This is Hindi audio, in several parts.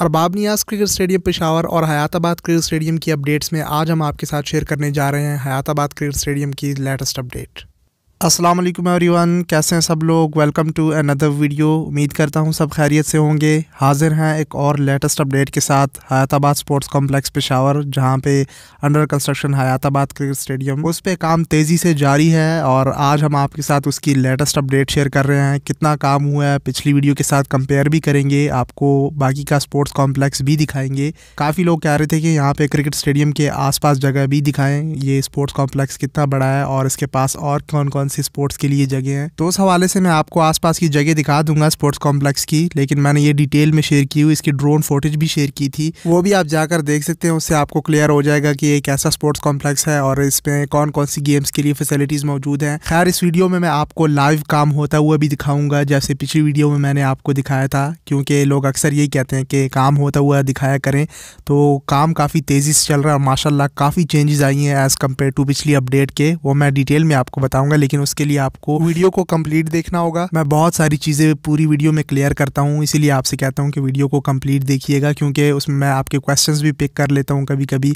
अरबाब नियाज़ क्रिकेट स्टेडियम पेशावर और आबाद क्रिकेट स्टेडियम की अपडेट्स में आज हम आपके साथ शेयर करने जा रहे हैं आबाद क्रिकेट स्टेडियम की लेटेस्ट अपडेट अस्सलाम वालेकुम एवरीवन कैसे हैं सब लोग वेलकम टू अनदर वीडियो उम्मीद करता हूं सब खैरियत से होंगे हाजिर हैं एक और लेटेस्ट अपडेट के साथ हयातबाद स्पोर्ट्स कॉम्प्लेक्स पेशावर जहां पे under construction Hayatabad cricket stadium उस पर काम तेज़ी से जारी है और आज हम आपके साथ उसकी लेटेस्ट अपडेट शेयर कर रहे हैं कितना काम हुआ है पिछली वीडियो के साथ कंपेयर भी करेंगे आपको बाकी का स्पोर्ट्स कॉम्प्लेक्स भी दिखाएंगे काफ़ी लोग कह रहे थे कि यहाँ पर क्रिकेट स्टेडियम के आस जगह भी दिखाएँ ये स्पोर्ट्स कॉम्प्लेक्स कितना बड़ा है और इसके पास और कौन कौन सी स्पोर्ट्स के लिए जगह है तो उस हवाले से मैं आपको आसपास की जगह दिखा दूंगा स्पोर्ट्स कॉम्प्लेक्स की लेकिन मैंने ये डिटेल में शेयर की हुई इसकी ड्रोन फोटेज भी शेयर की थी वो भी आप जाकर देख सकते हैं उससे आपको क्लियर हो जाएगा कि ये कैसा स्पोर्ट्स कॉम्प्लेक्स है और इसमें कौन कौन सी गेम्स के लिए फैसिलिटीज़ मौजूद हैं खैर इस वीडियो में मैं आपको लाइव काम होता हुआ भी दिखाऊंगा जैसे पिछली वीडियो में मैंने आपको दिखाया था क्योंकि लोग अक्सर यही कहते हैं कि काम होता हुआ दिखाया करें तो काम काफ़ी तेज़ी से चल रहा है माशाला काफ़ी चेंजेस आई हैं एज़ कम्पेयर टू पिछली अपडेट के वो मैं डिटेल में आपको बताऊँगा लेकिन उसके लिए आपको वीडियो को कंप्लीट देखना होगा मैं बहुत सारी चीज़ें पूरी वीडियो में क्लियर करता हूँ इसीलिए आपसे कहता हूँ कि वीडियो को कंप्लीट देखिएगा क्योंकि उसमें मैं आपके क्वेश्चन भी पिक कर लेता हूँ कभी कभी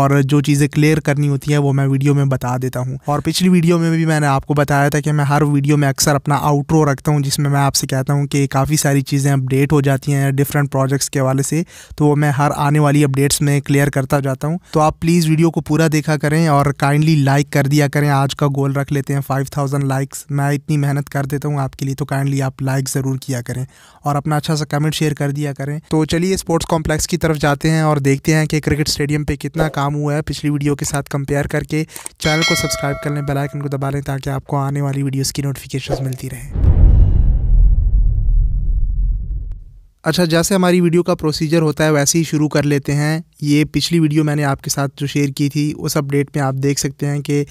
और जो चीज़ें क्लियर करनी होती हैं वो मैं वीडियो में बता देता हूँ और पिछली वीडियो में भी मैंने आपको बताया था कि मैं हर वीडियो में अक्सर अपना आउटरो रखता हूँ जिसमें मैं आपसे कहता हूँ कि काफ़ी सारी चीज़ें अपडेट हो जाती हैं डिफरेंट प्रोजेक्ट्स के हवाले से तो वो मैं हर आने वाली अपडेट्स में क्लियर करता जाता हूँ तो आप प्लीज़ वीडियो को पूरा देखा करें और काइंडली लाइक कर दिया करें आज का गोल रख लेते हैं फाइव फाइव थाउजेंड लाइक्स मैं इतनी मेहनत कर देता हूँ आपके लिए तो काइंडली आप लाइक ज़रूर किया करें और अपना अच्छा सा कमेंट शेयर कर दिया करें तो चलिए स्पोर्ट्स कॉम्प्लेक्स की तरफ जाते हैं और देखते हैं कि क्रिकेट स्टेडियम पर कितना काम हुआ है पिछली वीडियो के साथ कंपेयर करके चैनल को सब्सक्राइब कर लें बेलाइकन को दबा लें ताकि आपको आने वाली वीडियोज़ की नोटिफिकेशन मिलती रहे अच्छा जैसे हमारी वीडियो का प्रोसीजर होता है वैसे ही शुरू कर लेते हैं ये पिछली वीडियो मैंने आपके साथ जो शेयर की थी उस अपडेट में आप देख सकते हैं कि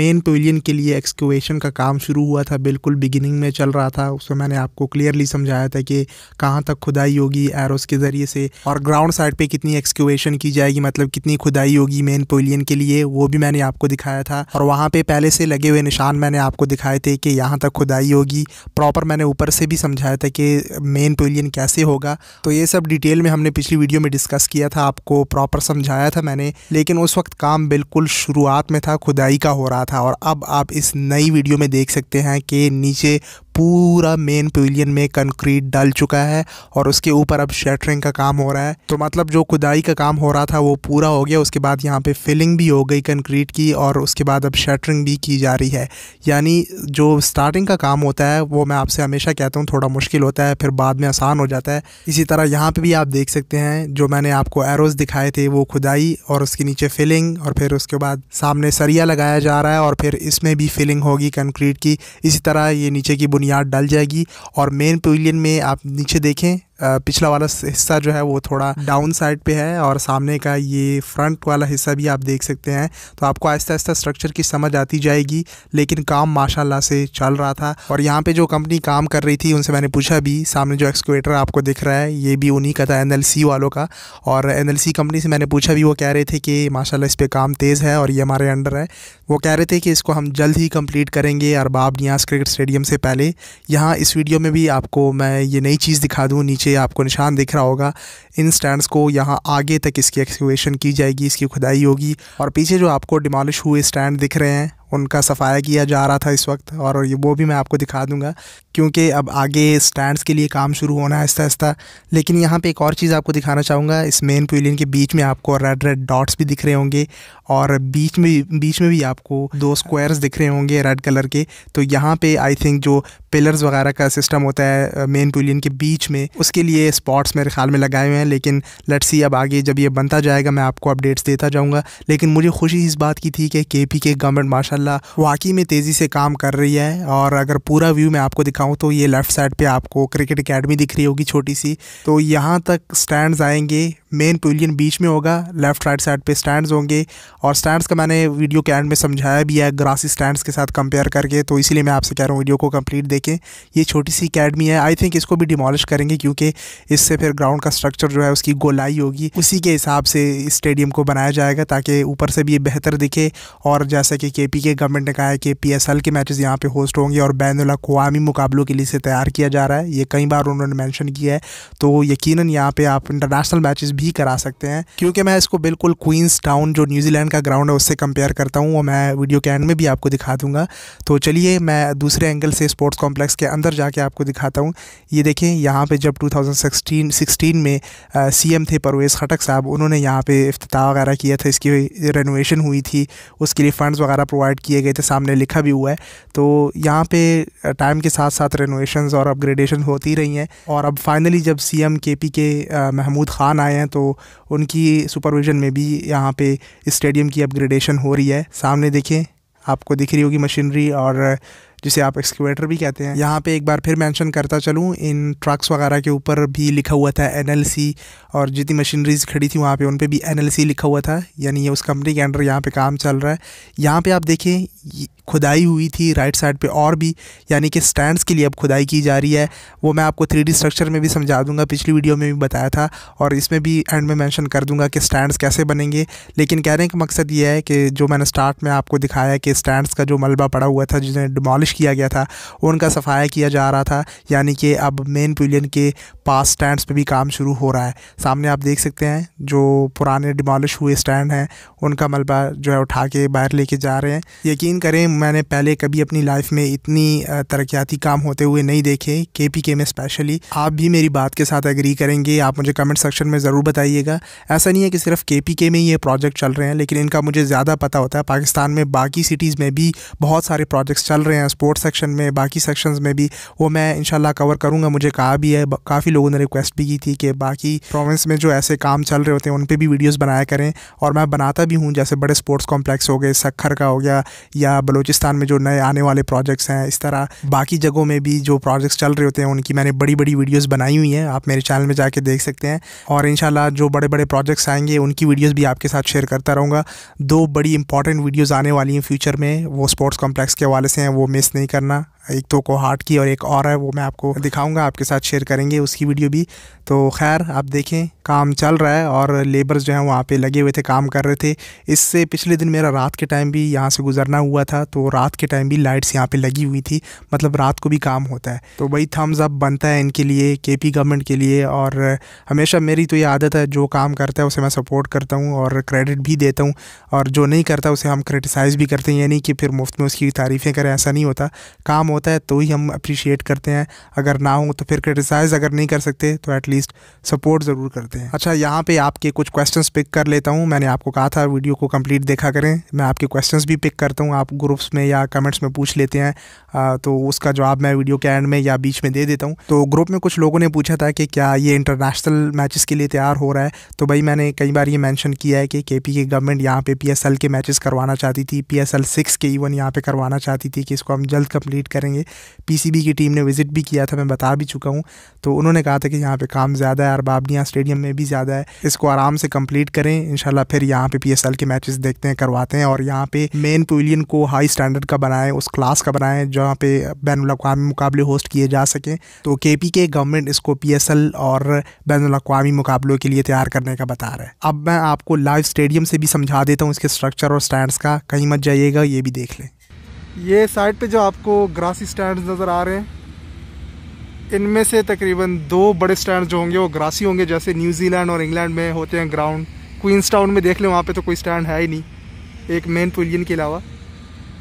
मेन पवेलियन के लिए एक्सक्यूशन का काम शुरू हुआ था बिल्कुल बिगिनिंग में चल रहा था उसमें मैंने आपको क्लियरली समझाया था कि कहाँ तक खुदाई होगी एरोस के ज़रिए से और ग्राउंड साइड पर कितनी एक्सक्यूशन की जाएगी मतलब कितनी खुदाई होगी मेन पवेलियन के लिए वो भी मैंने आपको दिखाया था और वहाँ पर पहले से लगे हुए निशान मैंने आपको दिखाए थे कि यहाँ तक खुदाई होगी प्रॉपर मैंने ऊपर से भी समझाया था कि मेन पवेलियन कैसे होगा तो ये सब डिटेल में हमने पिछली वीडियो में डिस्कस किया था आपको प्रॉपर समझाया था मैंने लेकिन उस वक्त काम बिल्कुल शुरुआत में था खुदाई का हो रहा था और अब आप इस नई वीडियो में देख सकते हैं कि नीचे पूरा मेन पवेलियन में कंक्रीट डल चुका है और उसके ऊपर अब शटरिंग का काम हो रहा है तो मतलब जो खुदाई का काम हो रहा था वो पूरा हो गया उसके बाद यहाँ पे फिलिंग भी हो गई कंक्रीट की और उसके बाद अब शटरिंग भी की जा रही है यानी जो स्टार्टिंग का काम होता है वो मैं आपसे हमेशा कहता हूँ थोड़ा मुश्किल होता है फिर बाद में आसान हो जाता है इसी तरह यहाँ पर भी आप देख सकते हैं जो मैंने आपको एरोज़ दिखाए थे वो खुदाई और उसके नीचे फिलिंग और फिर उसके बाद सामने सरिया लगाया जा रहा है और फिर इसमें भी फिलिंग होगी कंक्रीट की इसी तरह ये नीचे की यहाँ डल जाएगी और मेन पवेलियन में आप नीचे देखें पिछला वाला हिस्सा जो है वो थोड़ा डाउन साइड पे है और सामने का ये फ्रंट वाला हिस्सा भी आप देख सकते हैं तो आपको आहिस्ता आहिस्ता स्ट्रक्चर की समझ आती जाएगी लेकिन काम माशाल्लाह से चल रहा था और यहाँ पे जो कंपनी काम कर रही थी उनसे मैंने पूछा भी सामने जो एक्सकोवेटर आपको दिख रहा है ये भी उन्हीं का था एन वालों का और एन कंपनी से मैंने पूछा भी वो कह रहे थे कि माशाला इस पर काम तेज़ है और ये हमारे अंडर है वो कह रहे थे कि इसको हम जल्द ही कंप्लीट करेंगे अरबाब नियाज क्रिकेट स्टेडियम से पहले यहाँ इस वीडियो में भी आपको मैं ये नई चीज़ दिखा दूँ नीचे नीचे आपको निशान दिख रहा होगा इन स्टैंड्स को यहाँ आगे तक इसकी एक्सक्यूशन की जाएगी इसकी खुदाई होगी और पीछे जो आपको डिमोलिश हुए स्टैंड दिख रहे हैं उनका सफाया किया जा रहा था इस वक्त और ये वो भी मैं आपको दिखा दूंगा क्योंकि अब आगे स्टैंड्स के लिए काम शुरू होना है आहिस्ता आहिस्ता लेकिन यहाँ पे एक और चीज़ आपको दिखाना चाहूँगा इस मेन पुलियन के बीच में आपको रेड रेड डॉट्स भी दिख रहे होंगे और बीच में बीच में भी आपको दो स्क्वायर्स दिख रहे होंगे रेड कलर के तो यहाँ पे आई थिंक जो पिलर्स वगैरह का सिस्टम होता है मेन पुलियन के बीच में उसके लिए स्पॉट्स मेरे ख्याल में लगाए हुए हैं लेकिन लेट्स सी अब आगे जब ये बनता जाएगा मैं आपको अपडेट्स देता जाऊँगा लेकिन मुझे खुशी इस बात की थी कि के पी के गवर्नमेंट माशा माशाल्लाह वाकई में तेज़ी से काम कर रही है और अगर पूरा व्यू मैं आपको दिखाऊं तो ये लेफ़्ट साइड पे आपको क्रिकेट एकेडमी दिख रही होगी छोटी सी तो यहाँ तक स्टैंड्स आएंगे मेन पवेलियन बीच में होगा लेफ़्ट राइट साइड पे स्टैंड्स होंगे और स्टैंड्स का मैंने वीडियो के एंड में समझाया भी है ग्रासी स्टैंड्स के साथ कंपेयर करके तो इसीलिए मैं आपसे कह रहा हूँ वीडियो को कंप्लीट देखें ये छोटी सी अकेडमी है आई थिंक इसको भी डिमोलिश करेंगे क्योंकि इससे फिर ग्राउंड का स्ट्रक्चर जो है उसकी गोलाई होगी उसी के हिसाब से स्टेडियम को बनाया जाएगा ताकि ऊपर से भी ये बेहतर दिखे और जैसे कि के पी के ये गवर्नमेंट ने कहा है कि पी के मैचेस यहाँ पे होस्ट होंगे और बैन अवी मुकाबलों के लिए इसे तैयार किया जा रहा है ये कई बार उन्होंने मैंशन किया है तो यकीनन यहाँ पे आप इंटरनेशनल मैचेस भी करा सकते हैं क्योंकि मैं इसको बिल्कुल क्वींस टाउन जो न्यूजीलैंड का ग्राउंड है उससे कंपेयर करता हूँ और मैं वीडियो के एंड में भी आपको दिखा दूंगा तो चलिए मैं दूसरे एंगल से स्पोर्ट्स कॉम्प्लेक्स के अंदर जाके आपको दिखाता हूँ ये देखें यहाँ पर जब टू थाउजेंड में सीएम थे परवेज़ खटक साहब उन्होंने यहाँ पर अफ्ताह वगैरह किया था इसकी रेनोवेशन हुई थी उसके लिए फ़ंड्स वगैरह प्रोवाइड स्टार्ट किए गए थे सामने लिखा भी हुआ है तो यहाँ पे टाइम के साथ साथ रेनोवेशन और अपग्रेडेशन होती रही हैं और अब फाइनली जब सी एम के पी के महमूद ख़ान आए हैं तो उनकी सुपरविज़न में भी यहाँ पे स्टेडियम की अपग्रेडेशन हो रही है सामने देखें आपको दिख रही होगी मशीनरी और जिसे आप एक्सक्यूटर भी कहते हैं यहाँ पे एक बार फिर मेंशन करता चलूँ इन ट्रक्स वगैरह के ऊपर भी लिखा हुआ था एनएलसी और जितनी मशीनरीज खड़ी थी वहाँ पे उन पे भी एनएलसी लिखा हुआ था यानी ये उस कंपनी के अंडर यहाँ पे काम चल रहा है यहाँ पे आप देखें खुदाई हुई थी राइट साइड पे और भी यानी कि स्टैंड्स के लिए अब खुदाई की जा रही है वो मैं आपको थ्री स्ट्रक्चर में भी समझा दूंगा पिछली वीडियो में भी बताया था और इसमें भी एंड में मैंशन कर दूंगा कि स्टैंड्स कैसे बनेंगे लेकिन कहने का मकसद ये है कि जो मैंने स्टार्ट में आपको दिखाया कि स्टैंड्स का जो मलबा पड़ा हुआ था जिन्हें डिमोलिश पब्लिश किया गया था उनका सफाया किया जा रहा था यानी कि अब मेन पुलियन के पास स्टैंड्स पे भी काम शुरू हो रहा है सामने आप देख सकते हैं जो पुराने डिमोलिश हुए स्टैंड हैं उनका मलबा जो है उठा के बाहर लेके जा रहे हैं यकीन करें मैंने पहले कभी अपनी लाइफ में इतनी तरक्याती काम होते हुए नहीं देखे के पी के में स्पेशली आप भी मेरी बात के साथ एग्री करेंगे आप मुझे कमेंट सेक्शन में ज़रूर बताइएगा ऐसा नहीं है कि सिर्फ के पी के में ये प्रोजेक्ट चल रहे हैं लेकिन इनका मुझे ज़्यादा पता होता है पाकिस्तान में बाकी सिटीज़ में भी बहुत सारे प्रोजेक्ट्स चल रहे हैं स्पोर्ट्स सेक्शन में बाकी सेक्शंस में भी वो मैं इंशाल्लाह कवर करूँगा मुझे कहा भी है काफ़ी लोगों ने रिक्वेस्ट भी की थी कि बाकी प्रोविंस में जो ऐसे काम चल रहे होते हैं उन पर भी वीडियोज़ बनाया करें और मैं बनाता भी हूँ जैसे बड़े स्पोर्ट्स कॉम्प्लेक्स हो गए सखर का हो गया या बलोचिस्तान में जो नए आने वाले प्रोजेक्ट्स हैं इस तरह बाकी जगहों में भी जो प्रोजेक्ट्स चल रहे होते हैं उनकी मैंने बड़ी बड़ी वीडियोज़ बनाई हुई हैं आप मेरे चैनल में जाके देख सकते हैं और इन जो बड़े बड़े प्रोजेक्ट्स आएंगे उनकी वीडियोज़ भी आपके साथ शेयर करता रहूँगा दो बड़ी इंपॉर्टेंट वीडियोज़ आने वाली हैं फ्यूचर में वो स्पोर्ट्स कॉम्प्लेक्स के हवाले से हैं वो मिस नहीं करना एक तो को हार्ट की और एक और है वो मैं आपको दिखाऊंगा आपके साथ शेयर करेंगे उसकी वीडियो भी तो खैर आप देखें काम चल रहा है और लेबर्स जो हैं वहाँ पे लगे हुए थे काम कर रहे थे इससे पिछले दिन मेरा रात के टाइम भी यहाँ से गुजरना हुआ था तो रात के टाइम भी लाइट्स यहाँ पे लगी हुई थी मतलब रात को भी काम होता है तो वही थम्स अप बनता है इनके लिए के गवर्नमेंट के लिए और हमेशा मेरी तो ये आदत है जो काम करता है उसे मैं सपोर्ट करता हूँ और क्रेडिट भी देता हूँ और जो नहीं करता उसे हम क्रिटिसाइज़ भी करते हैं यानी कि फिर मुफ्त में उसकी तारीफ़ें करें ऐसा नहीं होता काम हो होता है तो ही हम अप्रिशिएट करते हैं अगर ना हो तो फिर क्रिटिसाइज़ अगर नहीं कर सकते तो एटलीस्ट सपोर्ट ज़रूर करते हैं अच्छा यहाँ पे आपके कुछ क्वेश्चंस पिक कर लेता हूँ मैंने आपको कहा था वीडियो को कंप्लीट देखा करें मैं आपके क्वेश्चन भी पिक करता हूँ आप ग्रुप्स में या कमेंट्स में पूछ लेते हैं तो उसका जवाब मैं वीडियो के एंड में या बीच में दे देता हूँ तो ग्रुप में कुछ लोगों ने पूछा था कि क्या ये इंटरनेशनल मैचेस के लिए तैयार हो रहा है तो भाई मैंने कई बार ये मैंशन किया है कि के पी के गवर्नमेंट यहाँ पे पी के मैचेस करवाना चाहती थी पी एस के इवन यहाँ पे करवाना चाहती थी कि इसको हम जल्द कंप्लीट करें करेंगे पीसीबी की टीम ने विज़िट भी किया था मैं बता भी चुका हूँ तो उन्होंने कहा था कि यहाँ पर काम ज़्यादा है अरबाबनिया स्टेडियम में भी ज़्यादा है इसको आराम से कम्प्लीट करें इन फिर यहाँ पर पी के मैचेस देखते हैं करवाते हैं और यहाँ पर मेन पवेलियन को हाई स्टैंडर्ड का बनाएं उस क्लास का बनाएं जहाँ पे बैन अवी मुकाबले होस्ट किए जा सकें तो के पी के गवर्नमेंट इसको पी एस एल और बैन अवी मुकाबलों के लिए तैयार करने का बता रहा है अब मैं आपको लाइव स्टेडियम से भी समझा देता हूँ इसके स्ट्रक्चर और स्टैंड्स का कहीं मत जाइएगा ये भी देख लें ये साइड पे जो आपको ग्रासी स्टैंड नज़र आ रहे हैं इनमें से तकरीबन दो बड़े स्टैंड जो होंगे वो ग्रासी होंगे जैसे न्यूजीलैंड और इंग्लैंड में होते हैं ग्राउंड क्वींस टाउन में देख लें वहाँ पे तो कोई स्टैंड है ही नहीं एक मेन पुलियन के अलावा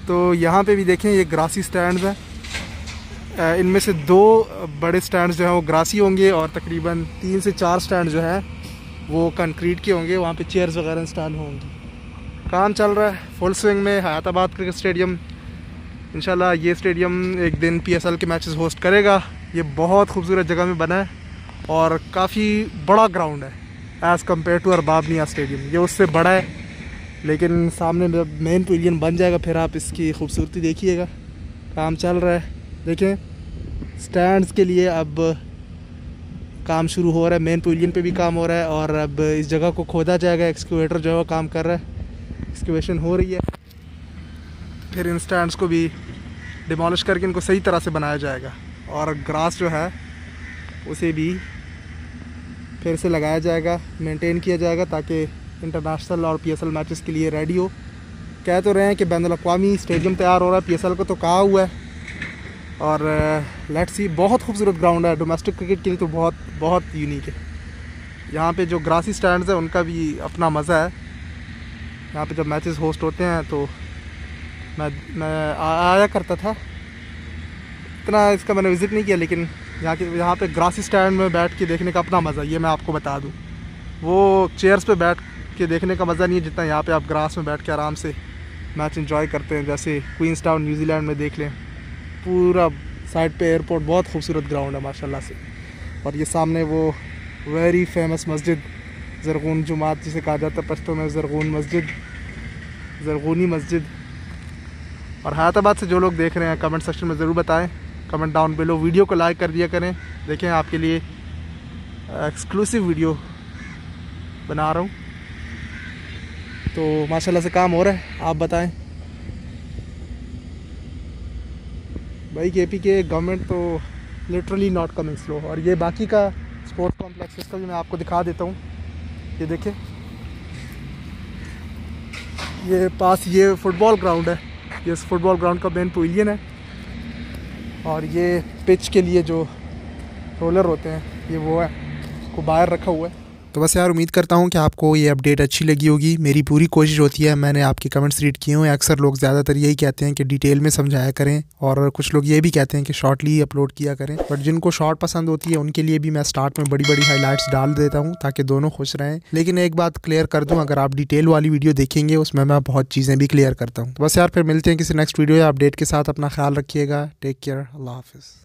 तो यहाँ पे भी देखें ये ग्रासी स्टैंड हैं इनमें से दो बड़े स्टैंड जो हैं वो ग्रासी होंगे और तकरीबन तीन से चार स्टैंड जो हैं वो कंक्रीट के होंगे वहाँ पर चेयर्स वगैरह स्टैंड होंगी काम चल रहा है फुल स्विंग में हयाताबाद क्रिकेट स्टेडियम इन ये स्टेडियम एक दिन पी के मैचेस होस्ट करेगा ये बहुत खूबसूरत जगह में बना है और काफ़ी बड़ा ग्राउंड है एज़ कम्पेयर टू अरबाब मियाँ स्टेडियम ये उससे बड़ा है लेकिन सामने जब मेन पवेलियन बन जाएगा फिर आप इसकी खूबसूरती देखिएगा काम चल रहा है देखें स्टैंड्स के लिए अब काम शुरू हो रहा है मेन पवेलियन पे भी काम हो रहा है और अब इस जगह को खोदा जाएगा एक्सक्यूवेटर जो है वो काम कर रहा है एक्सक्यूवेशन हो रही है फिर इन स्टैंड्स को भी डिमोलिश करके इनको सही तरह से बनाया जाएगा और ग्रास जो है उसे भी फिर से लगाया जाएगा मेंटेन किया जाएगा ताकि इंटरनेशनल और पीएसएल मैचेस के लिए रेडी हो कह तो रहे हैं कि बैन अवी स्टेडियम तैयार हो रहा है पीएसएल को तो कहा हुआ है और लेट्स uh, सी बहुत खूबसूरत ग्राउंड है डोमेस्टिक क्रिकेट के लिए तो बहुत बहुत यूनिक है यहाँ पे जो ग्रासी स्टैंड्स हैं उनका भी अपना मज़ा है यहाँ पे जब मैचेस होस्ट होते हैं तो मैं मैं आया करता था इतना इसका मैंने विज़िट नहीं किया लेकिन यहाँ के यहाँ पे ग्रासी स्टैंड में बैठ के देखने का अपना मज़ा ये मैं आपको बता दूँ वो चेयर्स पे बैठ के देखने का मज़ा नहीं है जितना यहाँ पे आप ग्रास में बैठ के आराम से मैच इन्जॉय करते हैं जैसे क्वींस टाउन न्यूजीलैंड में देख लें पूरा साइड पर एयरपोर्ट बहुत खूबसूरत ग्राउंड है माशाला से और ये सामने वो वेरी फेमस मस्जिद ज़रगून जुमात जिसे कहा जाता है पश्तों में ज़रगून मस्जिद ज़रगूनी मस्जिद और हैदराबाद से जो लोग देख रहे हैं कमेंट सेक्शन में ज़रूर बताएं कमेंट डाउन बिलो वीडियो को लाइक कर दिया करें देखें आपके लिए एक्सक्लूसिव वीडियो बना रहा हूँ तो माशाल्लाह से काम हो रहा है आप बताएं भाई के पी के गवर्नमेंट तो लिटरली नॉट कमिंग स्लो और ये बाकी का स्पोर्ट्स कॉम्प्लेक्स इसका भी मैं आपको दिखा देता हूँ ये देखें ये पास ये फुटबॉल ग्राउंड है ये उस फुटबॉल ग्राउंड का मेन पवेलियन है और ये पिच के लिए जो रोलर होते हैं ये वो है उसको बाहर रखा हुआ है तो बस यार उम्मीद करता हूँ कि आपको ये अपडेट अच्छी लगी होगी मेरी पूरी कोशिश होती है मैंने आपके कमेंट्स रीड किए हुए अक्सर लोग ज़्यादातर यही कहते हैं कि डिटेल में समझाया करें और कुछ लोग ये भी कहते हैं कि शॉर्टली अपलोड किया करें बट जिनको शॉर्ट पसंद होती है उनके लिए भी मैं स्टार्ट में बड़ी बड़ी हाईलाइट्स डाल देता हूँ ताकि दोनों खुश रहें लेकिन एक बात क्लियर कर दूँ अगर आप डिटेल वाली वीडियो देखेंगे उसमें मैं बहुत चीज़ें भी क्लियर करता हूँ तो बस यार फिर मिलते हैं किसी नेक्स्ट वीडियो या अपडेट के साथ अपना ख्याल रखिएगा टेक केयर अल्लाह हाफिज़